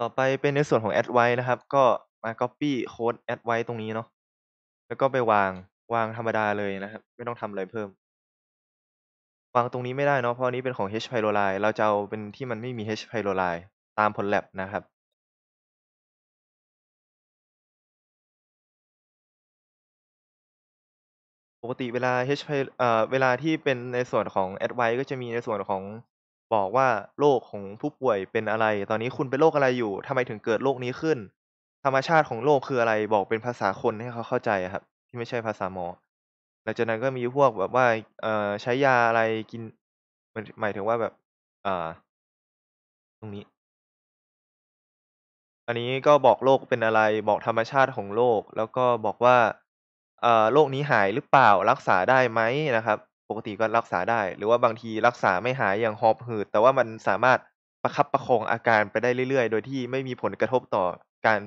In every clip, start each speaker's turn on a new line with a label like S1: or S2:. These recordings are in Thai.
S1: ต่อไปเป็นในส่วนของ a d d i c e นะครับ ก็มา copy โค้ด a d d i c e ตรงนี้เนาะ แล้วก็ไปวางวางธรรมดาเลยนะครับ ไม่ต้องทำอะไรเพิ่ม วางตรงนี้ ไม่ ได้เนาะ เพราะนี้ เป็นของ h pylori เราจะเอาเป็นที่มันไม่มี h pylori ตามผลแลบนะครับ ปกติเวลา h เอ่อ เวลาที่เป็นในส่วนของ a d d i c e ก็จะมีในส่วนของบอกว่าโรคของผู้ป่วยเป็นอะไร ตอนนี้คุณเป็นโรคอะไรอยู่ ทำไมถึงเกิดโรคนี้ขึ้น ธรรมชาติของโรคคืออะไร บอกเป็นภาษาคนให้เขาเข้าใจครับ ที่ไม่ใช่ภาษาหมอหลังจากนั้นก็มีพวกแบบว่า เอ่อใช้ยาอะไรกิน หมายถึงว่าแบบอ่าตรงนี้ อันนี้ก็บอกโรคเป็นอะไร บอกธรรมชาติของโรค แล้วก็บอกว่า เอ่อโรคนี้หายหรือเปล่ารักษาได้ไหมนะครับปกติก็รักษาได้ หรือว่าบางทีรักษาไม่หายอย่างหอบหืดแต่ว่ามันสามารถประคับประคองอาการไปได้ เรื่อยๆโดยที่ไม่มีผลกระทบต่อการ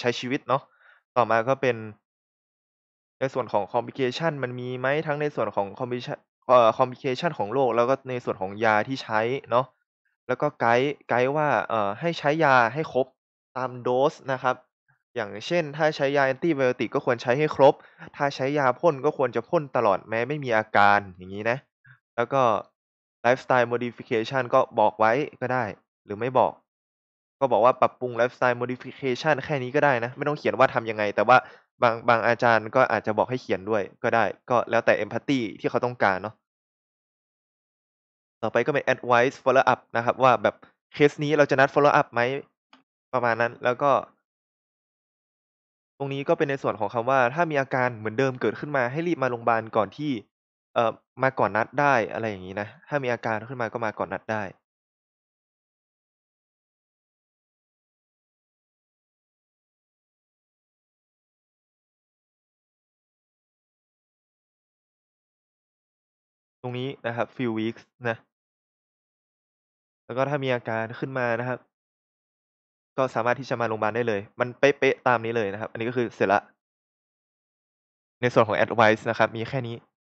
S1: ใช้ชีวิตเนาะต่อมาก็เป็น ในส่วนของคอมพิเคชันมันมีไหมทั้งในส่วนของคอมพิชันคอมพิเคชันของโรคแล้วก็ในส่วนของยาที่ใช้เนาะแล้วก็ไกด์ไกด์ว่าให้ใช้ยาให้ครบตามโดสนะครับอย่างเช่น ถ้าใช้ยาแอนตี้ไบโอติกก็ควรใช้ให้ครบ ถ้าใช้ยาพ่นก็ควรจะพ่นตลอดแม้ไม่มีอาการอย่างนี้นะ แล้วก็ไลฟ์สไตล์โมดิฟิเคชันก็บอกไว้ก็ได้หรือไม่บอก ก็บอกว่าปรับปรุงไลฟ์สไตล์โมดิฟิเคชันแค่นี้ก็ได้นะ ไม่ต้องเขียนว่าทํำยังไง แต่ว่าบางบางอาจารย์ก็อาจจะบอกให้เขียนด้วยก็ได้ก็แล้วแต่เอมพัตตีที่เขาต้องการเนาะต่อไปก็เป็น advice follow up นะครับ ว่าแบบเคสนี้เราจะนัด follow up ไหมประมาณนั้นแล้วก็รงนี้ก็เป็นในส่วนของคำว่า ถ้ามีอาการเหมือนเดิมเกิดขึ้นมาให้รีบมาโรงพยาบาลก่อนที่ เอ่อมาก่อนนัดได้อะไรอย่างนี้นะถ้ามีอาการขึ้นมาก็มาก่อนนัดได้ ตรงนี้นะครับ few weeks นะแล้วก็ถ้ามีอาการขึ้นมานะครับก็สามารถที่จะมาโรงพยาบาลได้เลย มันเป๊ะๆ ตามนี้เลยนะครับ อันนี้ก็คือเสร็จละ ในส่วนของ advice นะครับ มีแค่นี้